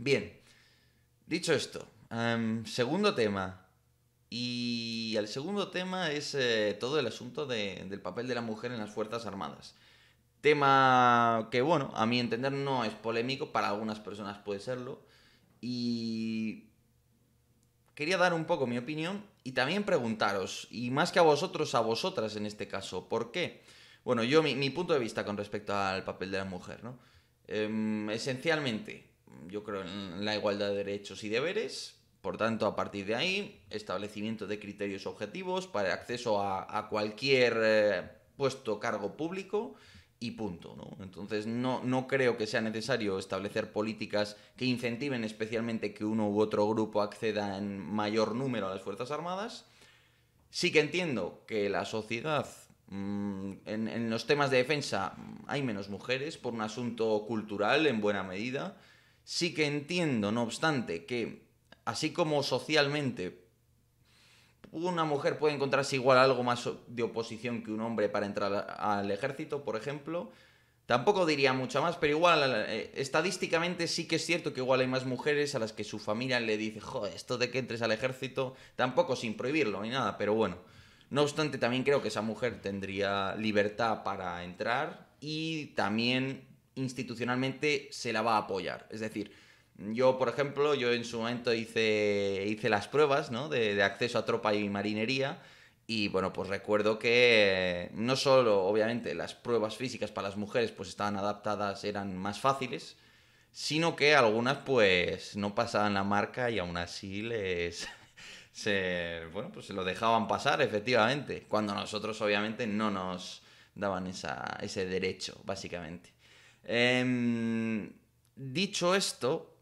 Bien, dicho esto, em, segundo tema. Y el segundo tema es eh, todo el asunto del papel de la mujer en las Fuerzas Armadas. Tema que, bueno, a mi entender no es polémico, para algunas personas puede serlo. Y quería dar un poco mi opinión y también preguntaros, y más que a vosotros, a vosotras en este caso, ¿por qué? Bueno, yo mi, punto de vista con respecto al papel de la mujer, ¿no? Em, esencialmente, yo creo, en la igualdad de derechos y deberes. Por tanto, a partir de ahí, establecimiento de criterios objetivos para acceso a, cualquier eh, puesto cargo público y punto. ¿no? Entonces, no, creo que sea necesario establecer políticas que incentiven especialmente que uno u otro grupo acceda en mayor número a las Fuerzas Armadas. Sí que entiendo que la sociedad mm, en, los temas de defensa hay menos mujeres por un asunto cultural en buena medida. Sí que entiendo, no obstante, que así como socialmente una mujer puede encontrarse igual algo más de oposición que un hombre para entrar al ejército, por ejemplo, Tampoco diría mucha más, pero igual eh, estadísticamente sí que es cierto que igual hay más mujeres a las que su familia le dice, joder, esto de que entres al ejército, tampoco sin prohibirlo ni nada, pero bueno. No obstante, también creo que esa mujer tendría libertad para entrar y también institucionalmente se la va a apoyar. Es decir, yo, por ejemplo, yo en su momento hice, hice las pruebas de, acceso a tropa y marinería. Y bueno, pues recuerdo que eh, no solo, obviamente, las pruebas físicas para las mujeres pues estaban adaptadas, eran más fáciles, sino que algunas pues no pasaban la marca y aún así les se bueno pues se lo dejaban pasar efectivamente cuando nosotros obviamente no nos daban ese derecho básicamente Em, dicho esto,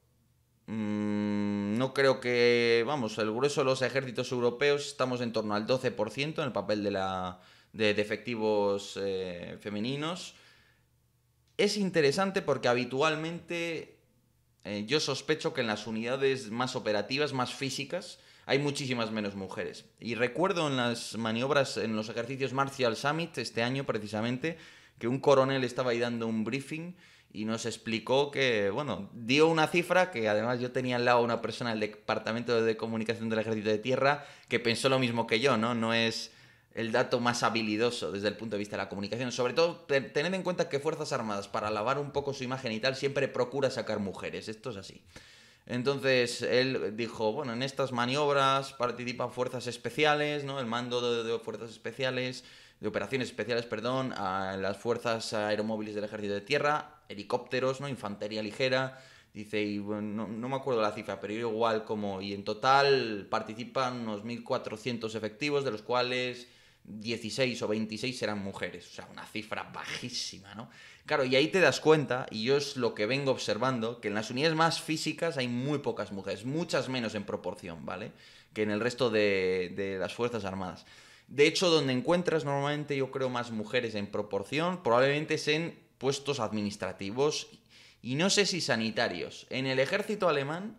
mm, no creo que, vamos, el grueso de los ejércitos europeos estamos en torno al 12% en el papel de, la, de, efectivos eh, femeninos. Es interesante porque habitualmente eh, yo sospecho que en las unidades más operativas, más físicas, hay muchísimas menos mujeres. Y recuerdo en las maniobras, en los ejercicios Martial Summit este año precisamente, que un coronel estaba ahí dando un briefing y nos explicó que, bueno, dio una cifra que además yo tenía al lado una persona del Departamento de Comunicación del Ejército de Tierra que pensó lo mismo que yo, ¿no? No es el dato más habilidoso desde el punto de vista de la comunicación. Sobre todo, tened en cuenta que Fuerzas Armadas, para lavar un poco su imagen y tal, siempre procura sacar mujeres. Esto es así. Entonces él dijo, bueno, en estas maniobras participan fuerzas especiales, ¿no? El mando de fuerzas especiales, de operaciones especiales, perdón, a las fuerzas aeromóviles del ejército de tierra, helicópteros, ¿no? Infantería ligera, dice, y no, no me acuerdo la cifra, pero igual como, y en total participan unos 1.400 efectivos, de los cuales 16 o 26 eran mujeres, o sea, una cifra bajísima, ¿no? Claro, y ahí te das cuenta, y yo es lo que vengo observando, que en las unidades más físicas hay muy pocas mujeres, muchas menos en proporción, ¿vale? Que en el resto de, de las Fuerzas Armadas. De hecho, donde encuentras normalmente, yo creo, más mujeres en proporción, probablemente es en puestos administrativos y no sé si sanitarios. En el ejército alemán,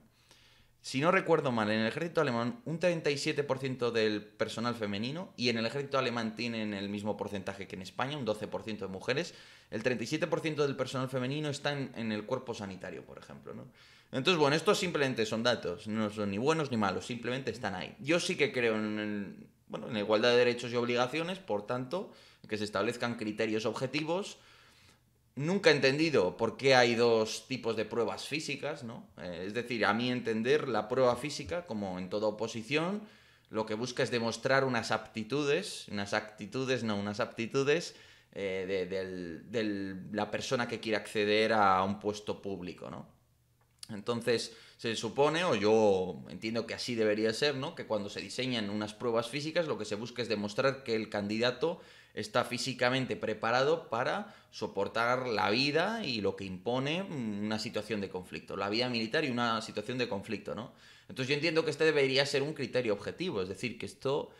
si no recuerdo mal, en el ejército alemán un 37% del personal femenino y en el ejército alemán tienen el mismo porcentaje que en España, un 12% de mujeres. El 37% del personal femenino está en, el cuerpo sanitario, por ejemplo. Entonces, bueno, estos simplemente son datos, no son ni buenos ni malos, simplemente están ahí. Yo sí que creo en, el, bueno, en igualdad de derechos y obligaciones, por tanto, que se establezcan criterios objetivos. Nunca he entendido por qué hay dos tipos de pruebas físicas, ¿no? Eh, es decir, a mi entender, la prueba física, como en toda oposición, lo que busca es demostrar unas aptitudes, unas actitudes, no, unas aptitudes eh, de, de la persona que quiere acceder a un puesto público, ¿no? Entonces, se supone, o yo entiendo que así debería ser, ¿no? Que cuando se diseñan unas pruebas físicas, lo que se busca es demostrar que el candidato está físicamente preparado para soportar la vida y lo que impone mm, una situación de conflicto, la vida militar y una situación de conflicto, ¿no? Entonces yo entiendo que este debería ser un criterio objetivo, es decir, que esto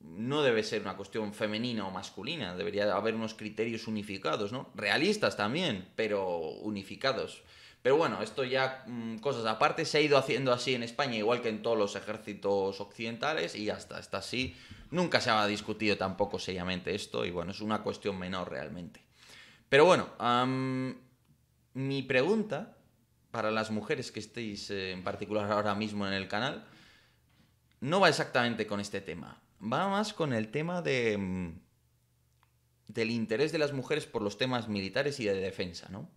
no debe ser una cuestión femenina o masculina, debería haber unos criterios unificados, ¿no? Realistas también, pero unificados. Pero bueno, esto ya mm, cosas aparte se ha ido haciendo así en España, igual que en todos los ejércitos occidentales, y hasta está así. Nunca se ha discutido tampoco seriamente esto, y bueno, es una cuestión menor realmente. Pero bueno, mi pregunta para las mujeres que estéis eh, en particular ahora mismo en el canal no va exactamente con este tema, va más con el tema de, mm, del interés de las mujeres por los temas militares y de defensa, ¿no?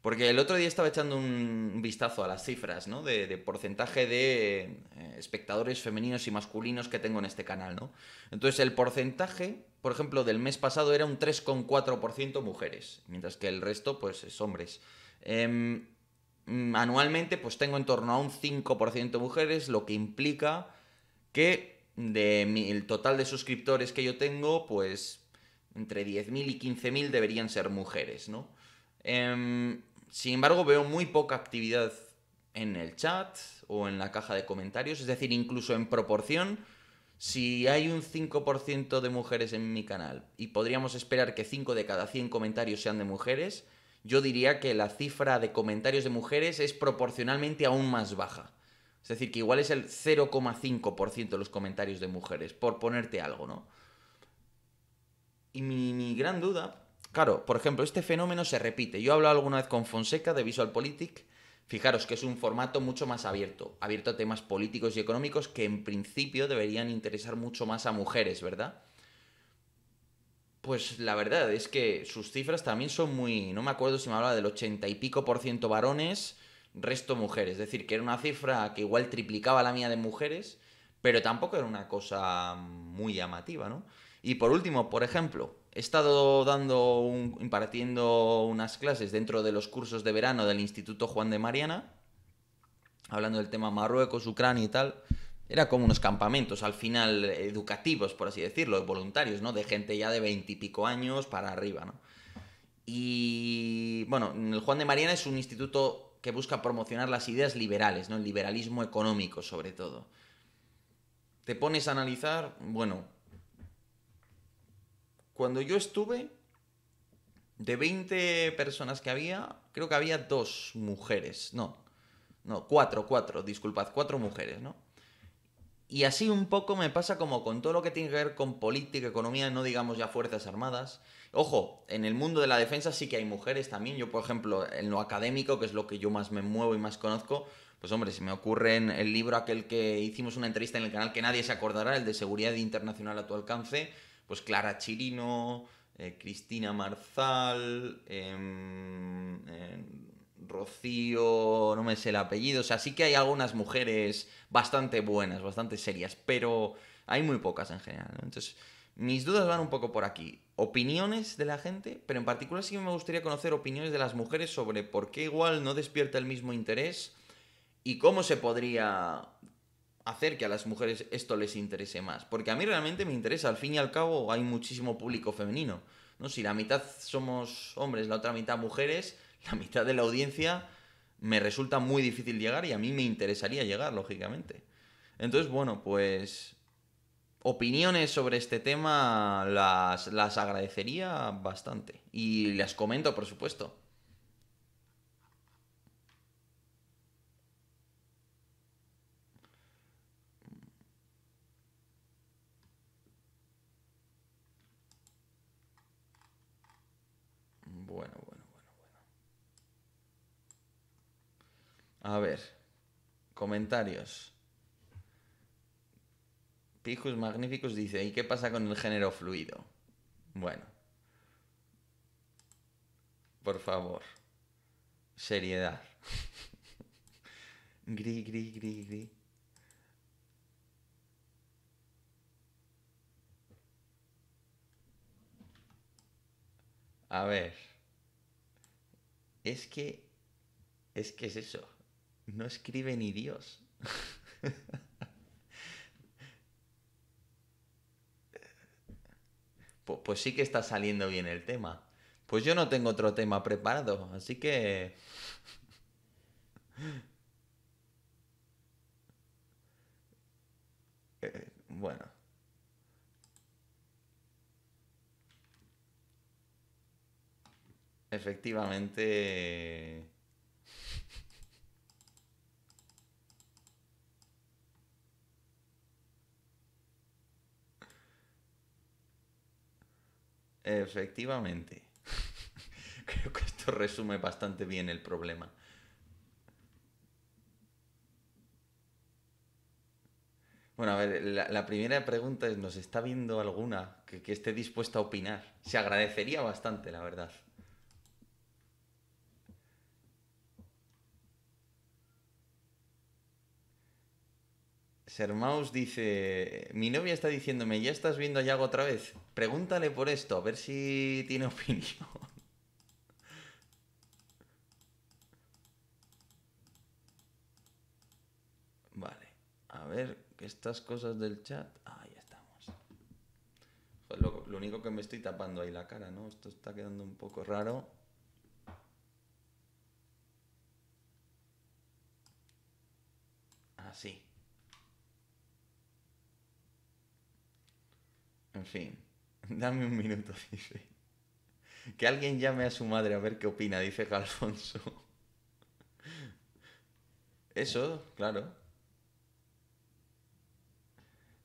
Porque el otro día estaba echando un vistazo a las cifras, ¿no? De, porcentaje de eh, espectadores femeninos y masculinos que tengo en este canal, ¿no? Entonces el porcentaje, por ejemplo, del mes pasado era un 3,4% mujeres, mientras que el resto, pues, es hombres. Em, anualmente, pues tengo en torno a un 5% mujeres, lo que implica que de el total de suscriptores que yo tengo, pues entre 10.000 y 15.000 deberían ser mujeres, ¿no? Em, sin embargo, veo muy poca actividad en el chat o en la caja de comentarios, es decir, incluso en proporción, si hay un 5% de mujeres en mi canal y podríamos esperar que 5 de cada 100 comentarios sean de mujeres, yo diría que la cifra de comentarios de mujeres es proporcionalmente aún más baja. Es decir, que igual es el 0,5% de los comentarios de mujeres, por ponerte algo, ¿no? Y mi, mi gran duda Claro, por ejemplo, este fenómeno se repite. Yo he hablado alguna vez con Fonseca de Visual VisualPolitik. Fijaros que es un formato mucho más abierto, abierto a temas políticos y económicos que en principio deberían interesar mucho más a mujeres, ¿verdad? Pues la verdad es que sus cifras también son muy... No me acuerdo si me hablaba del 80 y pico por ciento varones, resto mujeres. Es decir, que era una cifra que igual triplicaba la mía de mujeres, pero tampoco era una cosa muy llamativa, ¿no? Y por último, por ejemplo, he estado dando, impartiendo unas clases dentro de los cursos de verano del Instituto Juan de Mariana, hablando del tema Marruecos, Ucrania y tal. Era como unos campamentos al final educativos, por así decirlo, voluntarios, ¿no? De gente ya de veintipico años para arriba, ¿no? Y bueno, el Juan de Mariana es un instituto que busca promocionar las ideas liberales, ¿no? El liberalismo económico, sobre todo. Te pones a analizar, bueno, cuando yo estuve, de 20 personas que había, creo que había dos mujeres, no, no, cuatro, cuatro, disculpad, cuatro mujeres, ¿no? Y así un poco me pasa como con todo lo que tiene que ver con política, economía, no digamos ya Fuerzas Armadas. Ojo, en el mundo de la defensa sí que hay mujeres también. Yo, por ejemplo, en lo académico, que es lo que yo más me muevo y más conozco, pues hombre, si me ocurre en el libro aquel que hicimos una entrevista en el canal que nadie se acordará, el de Seguridad Internacional a tu alcance, pues Clara Chirino, eh, Cristina Marzal, em, em, Rocío, no me sé el apellido, o sea, sí que hay algunas mujeres bastante buenas, bastante serias, pero hay muy pocas en general. Entonces, mis dudas van un poco por aquí. Opiniones de la gente, pero en particular sí me gustaría conocer opiniones de las mujeres sobre por qué igual no despierta el mismo interés y cómo se podría hacer que a las mujeres esto les interese más. Porque a mí realmente me interesa, al fin y al cabo hay muchísimo público femenino. ¿no? Si la mitad somos hombres, la otra mitad mujeres, la mitad de la audiencia me resulta muy difícil llegar y a mí me interesaría llegar, lógicamente. Entonces, bueno, pues opiniones sobre este tema las, las agradecería bastante. Y las comento, por supuesto. A ver, comentarios. Pijus magníficos dice, ¿y qué pasa con el género fluido? Bueno. Por favor. Seriedad. gri, gri, gri, A ver. Es que. Es que es eso no escribe ni Dios. pues, sí que está saliendo bien el tema. Pues yo no tengo otro tema preparado, así que... Eh, bueno. Efectivamente... Efectivamente. Creo que esto resume bastante bien el problema. Bueno, a ver, la, primera pregunta es, ¿nos está viendo alguna que esté dispuesta a opinar? Se agradecería bastante, la verdad. Sermaus dice, mi novia está diciéndome, ya estás viendo a Yago otra vez. Pregúntale por esto, a ver si tiene opinión. Vale, a ver, estas cosas del chat... Ahí estamos. lo único que me estoy tapando ahí la cara, ¿no? Esto está quedando un poco raro. Así. En fin, dame un minuto, dice. Que alguien llame a su madre a ver qué opina, dice Alfonso. Eso, claro.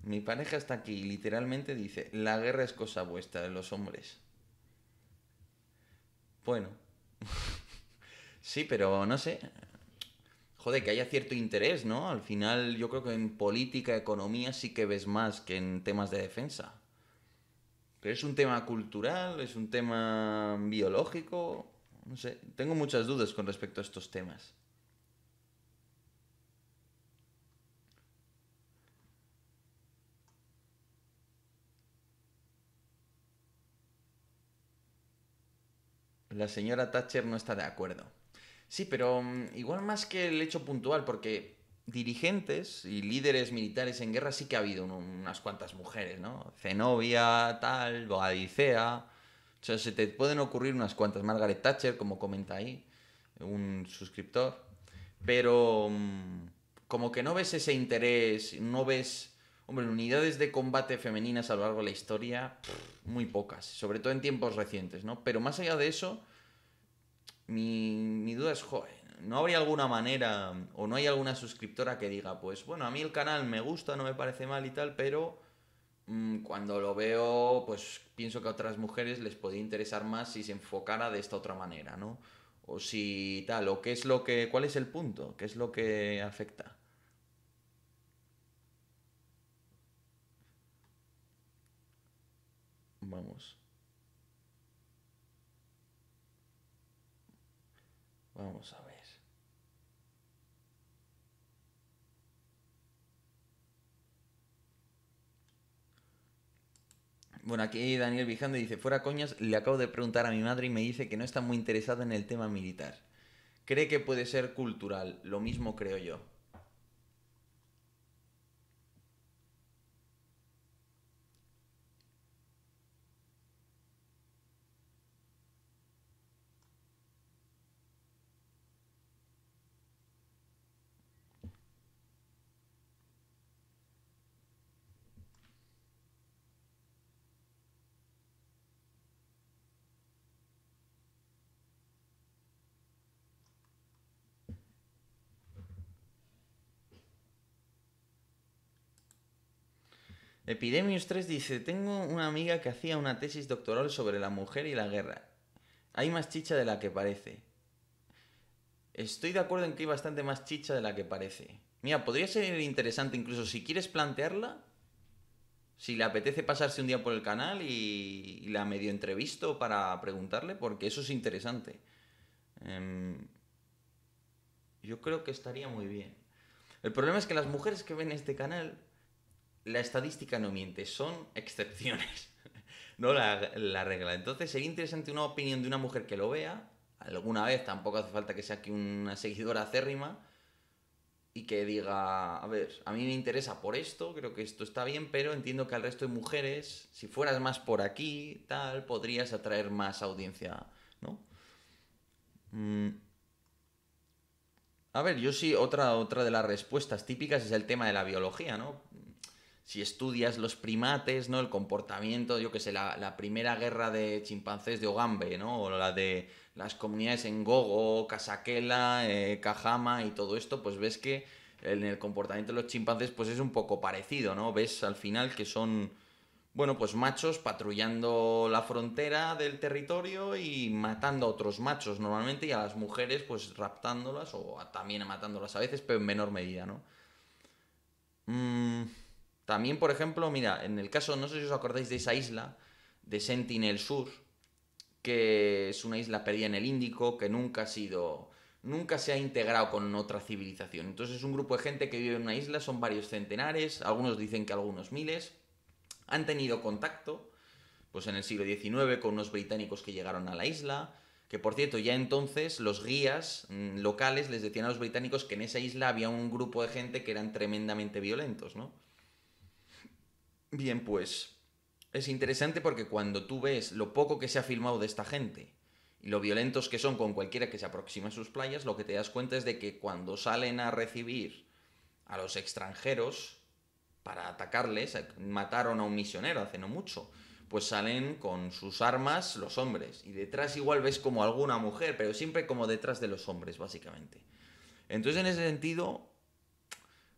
Mi pareja está aquí y literalmente dice, la guerra es cosa vuestra de los hombres. Bueno. sí, pero no sé. Joder, que haya cierto interés, ¿no? Al final yo creo que en política, economía sí que ves más que en temas de defensa. Pero es un tema cultural, es un tema biológico, no sé, tengo muchas dudas con respecto a estos temas. La señora Thatcher no está de acuerdo. Sí, pero mm, igual más que el hecho puntual, porque dirigentes y líderes militares en guerra sí que ha habido unas cuantas mujeres, ¿no? Zenobia, tal, Boadicea. O sea, se te pueden ocurrir unas cuantas. Margaret Thatcher, como comenta ahí, un suscriptor. Pero mm, como que no ves ese interés, no ves... Hombre, unidades de combate femeninas a lo largo de la historia, muy pocas, sobre todo en tiempos recientes, ¿no? Pero más allá de eso, mi, mi duda es, joder, ¿no habría alguna manera o no hay alguna suscriptora que diga, pues bueno, a mí el canal me gusta, no me parece mal y tal, pero mm, cuando lo veo, pues pienso que a otras mujeres les podría interesar más si se enfocara de esta otra manera, ¿no? O si tal, o qué es lo que, cuál es el punto, qué es lo que afecta. Vamos. Vamos a ver. Bueno, aquí Daniel Vijande dice, fuera coñas, le acabo de preguntar a mi madre y me dice que no está muy interesada en el tema militar. Cree que puede ser cultural, lo mismo creo yo. Epidemius 3 dice, tengo una amiga que hacía una tesis doctoral sobre la mujer y la guerra. Hay más chicha de la que parece. Estoy de acuerdo en que hay bastante más chicha de la que parece. Mira, podría ser interesante incluso si quieres plantearla, si le apetece pasarse un día por el canal y, la medio entrevisto para preguntarle, porque eso es interesante. Em, yo creo que estaría muy bien. El problema es que las mujeres que ven este canal la estadística no miente, son excepciones, no la, regla. Entonces sería interesante una opinión de una mujer que lo vea, alguna vez, tampoco hace falta que sea aquí una seguidora acérrima, y que diga, a ver, a mí me interesa por esto, creo que esto está bien, pero entiendo que al resto de mujeres, si fueras más por aquí, tal, podrías atraer más audiencia, ¿no? Mm. A ver, yo sí, otra, otra de las respuestas típicas es el tema de la biología, ¿no? si estudias los primates, ¿no? El comportamiento, yo que sé, la, primera guerra de chimpancés de Ogambe, ¿no? O la de las comunidades en Gogo, Casaquela, eh, Cajama y todo esto, pues ves que en el comportamiento de los chimpancés pues es un poco parecido, ¿no? Ves al final que son, bueno, pues machos patrullando la frontera del territorio y matando a otros machos normalmente y a las mujeres pues raptándolas o también matándolas a veces, pero en menor medida, ¿no? Mmm... También, por ejemplo, mira, en el caso, no sé si os acordáis de esa isla de Sentinel Sur, que es una isla perdida en el Índico, que nunca ha sido, nunca se ha integrado con otra civilización. Entonces es un grupo de gente que vive en una isla, son varios centenares, algunos dicen que algunos miles, han tenido contacto, pues en el siglo XIX, con unos británicos que llegaron a la isla, que por cierto, ya entonces los guías mm, locales les decían a los británicos que en esa isla había un grupo de gente que eran tremendamente violentos, ¿no? Bien, pues es interesante porque cuando tú ves lo poco que se ha filmado de esta gente y lo violentos que son con cualquiera que se aproxima a sus playas, lo que te das cuenta es de que cuando salen a recibir a los extranjeros para atacarles, eh, mataron a un misionero hace no mucho, pues salen con sus armas los hombres y detrás igual ves como alguna mujer, pero siempre como detrás de los hombres, básicamente. Entonces en ese sentido,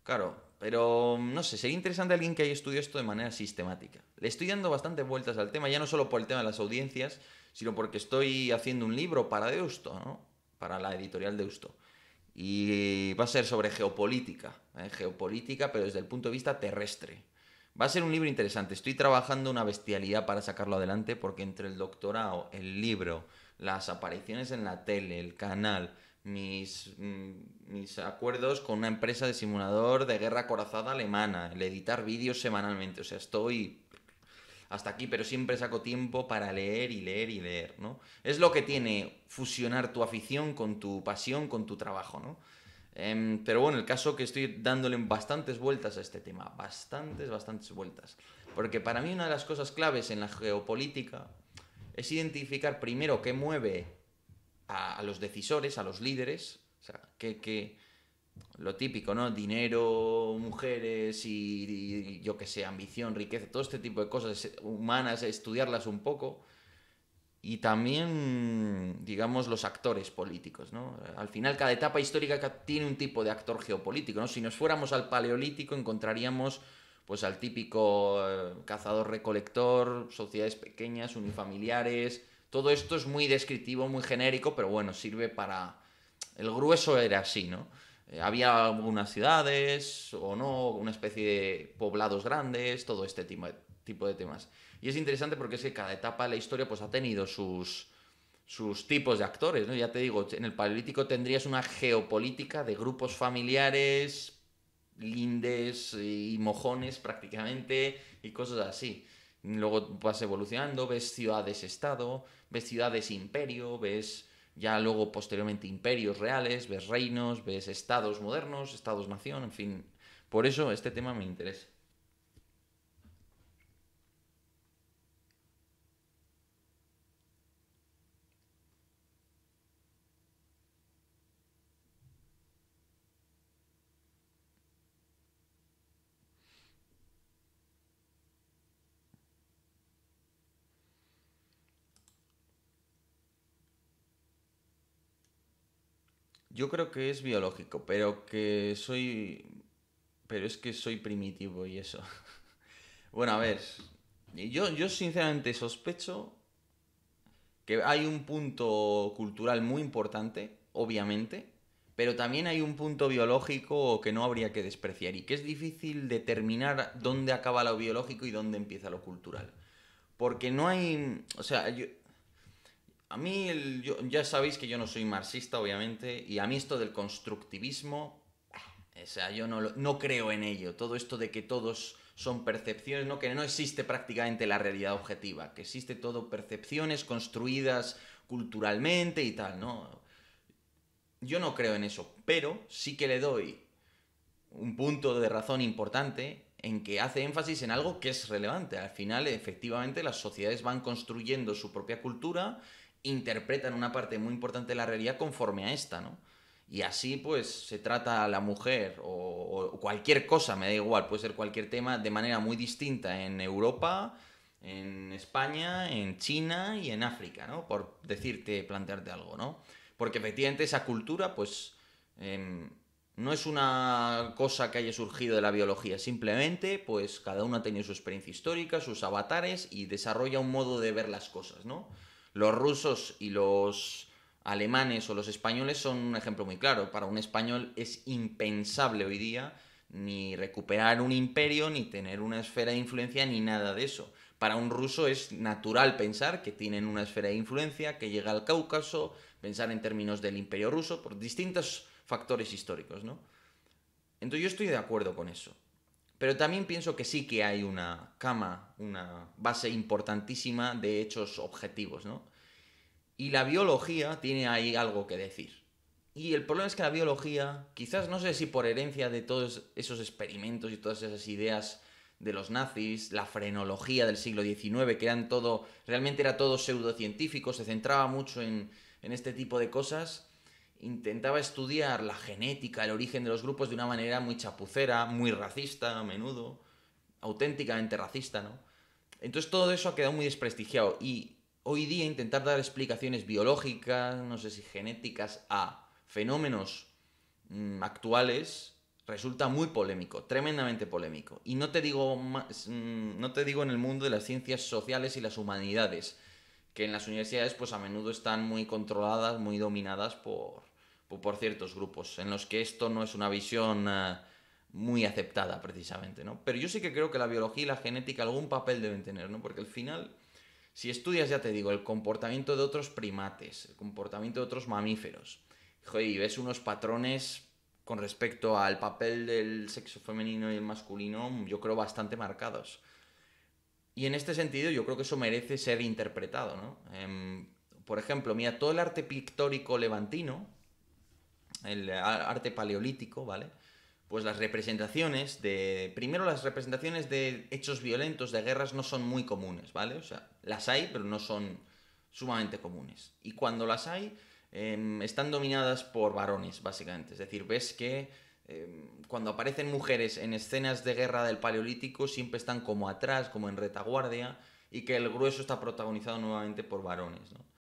claro, pero mm, no sé, sería interesante alguien que haya estudiado esto de manera sistemática. Le estoy dando bastantes vueltas al tema, ya no solo por el tema de las audiencias, sino porque estoy haciendo un libro para Deusto, ¿no? Para la editorial Deusto. Y va a ser sobre geopolítica, ¿eh? geopolítica, pero desde el punto de vista terrestre. Va a ser un libro interesante. Estoy trabajando una bestialidad para sacarlo adelante porque entre el doctorado, el libro, las apariciones en la tele, el canal, Mm, mis, acuerdos con una empresa de simulador de guerra corazada alemana, el editar vídeos semanalmente. O sea, estoy hasta aquí, pero siempre saco tiempo para leer y leer y leer, ¿no? Es lo que tiene fusionar tu afición con tu pasión, con tu trabajo, ¿no? Em, pero bueno, el caso que estoy dándole bastantes vueltas a este tema, bastantes, bastantes vueltas. Porque para mí una de las cosas claves en la geopolítica es identificar primero qué mueve a, los decisores, a los líderes, o sea, que, lo típico, ¿no? Dinero, mujeres y, yo que sé, ambición, riqueza, todo este tipo de cosas humanas, estudiarlas un poco. Y también, digamos, los actores políticos, ¿no? Al final, cada etapa histórica tiene un tipo de actor geopolítico, ¿no? Si nos fuéramos al paleolítico, encontraríamos pues al típico eh, cazador-recolector, sociedades pequeñas, unifamiliares, todo esto es muy descriptivo, muy genérico, pero bueno, sirve para... El grueso era así, ¿no? Eh, había algunas ciudades o no, una especie de poblados grandes, todo este tipo de, tipo de temas. Y es interesante porque es que cada etapa de la historia pues, ha tenido sus, sus tipos de actores, ¿no? Ya te digo, en el Paleolítico tendrías una geopolítica de grupos familiares, lindes y mojones prácticamente y cosas así. Luego vas evolucionando, ves ciudades-estado, ves ciudades-imperio, ves ya luego posteriormente imperios reales, ves reinos, ves estados modernos, estados-nación, en fin. Por eso este tema me interesa. Yo creo que es biológico, pero que soy. Pero es que soy primitivo y eso. bueno, a ver. Yo, yo sinceramente sospecho que hay un punto cultural muy importante, obviamente, pero también hay un punto biológico que no habría que despreciar y que es difícil determinar dónde acaba lo biológico y dónde empieza lo cultural. Porque no hay, o sea, yo, a mí, ya sabéis que yo no soy marxista, obviamente, y a mí esto del constructivismo, ah, o sea, yo no, creo en ello. Todo esto de que todos son percepciones, ¿no? que no existe prácticamente la realidad objetiva, que existe todo percepciones construidas culturalmente y tal, ¿no? Yo no creo en eso, pero sí que le doy un punto de razón importante en que hace énfasis en algo que es relevante. Al final, efectivamente, las sociedades van construyendo su propia cultura interpretan una parte muy importante de la realidad conforme a esta, ¿no? Y así pues se trata a la mujer o, cualquier cosa, me da igual, puede ser cualquier tema de manera muy distinta en Europa, en España, en China y en África, ¿no? Por decirte, plantearte algo, ¿no? Porque efectivamente esa cultura pues em, no es una cosa que haya surgido de la biología, simplemente pues cada uno ha tenido su experiencia histórica, sus avatares y desarrolla un modo de ver las cosas, ¿no? Los rusos y los alemanes o los españoles son un ejemplo muy claro. Para un español es impensable hoy día ni recuperar un imperio, ni tener una esfera de influencia, ni nada de eso. Para un ruso es natural pensar que tienen una esfera de influencia, que llega al Cáucaso, pensar en términos del imperio ruso, por distintos factores históricos, ¿no? Entonces yo estoy de acuerdo con eso. Pero también pienso que sí que hay una cama, una base importantísima de hechos objetivos, ¿no? Y la biología tiene ahí algo que decir. Y el problema es que la biología, quizás no sé si por herencia de todos esos experimentos y todas esas ideas de los nazis, la frenología del siglo XIX, que eran todo, realmente era todo pseudocientífico, se centraba mucho en, en este tipo de cosas, intentaba estudiar la genética, el origen de los grupos de una manera muy chapucera, muy racista a menudo, auténticamente racista, ¿no? Entonces todo eso ha quedado muy desprestigiado y hoy día intentar dar explicaciones biológicas, no sé si genéticas, a fenómenos mm, actuales resulta muy polémico, tremendamente polémico. Y no te digo mm, no te digo en el mundo de las ciencias sociales y las humanidades, que en las universidades pues a menudo están muy controladas, muy dominadas por por ciertos grupos en los que esto no es una visión eh, muy aceptada precisamente, ¿no? Pero yo sí que creo que la biología y la genética algún papel deben tener, ¿no? Porque al final, si estudias, ya te digo, el comportamiento de otros primates, el comportamiento de otros mamíferos, y ves unos patrones con respecto al papel del sexo femenino y el masculino, yo creo bastante marcados. Y en este sentido, yo creo que eso merece ser interpretado, ¿no? Em, por ejemplo, mira, todo el arte pictórico levantino, el arte paleolítico, ¿vale? Pues las representaciones de... Primero las representaciones de hechos violentos, de guerras, no son muy comunes, ¿vale? O sea, las hay, pero no son sumamente comunes. Y cuando las hay, em, están dominadas por varones, básicamente. Es decir, ves que em, cuando aparecen mujeres en escenas de guerra del Paleolítico, siempre están como atrás, como en retaguardia, y que el grueso está protagonizado nuevamente por varones, ¿no?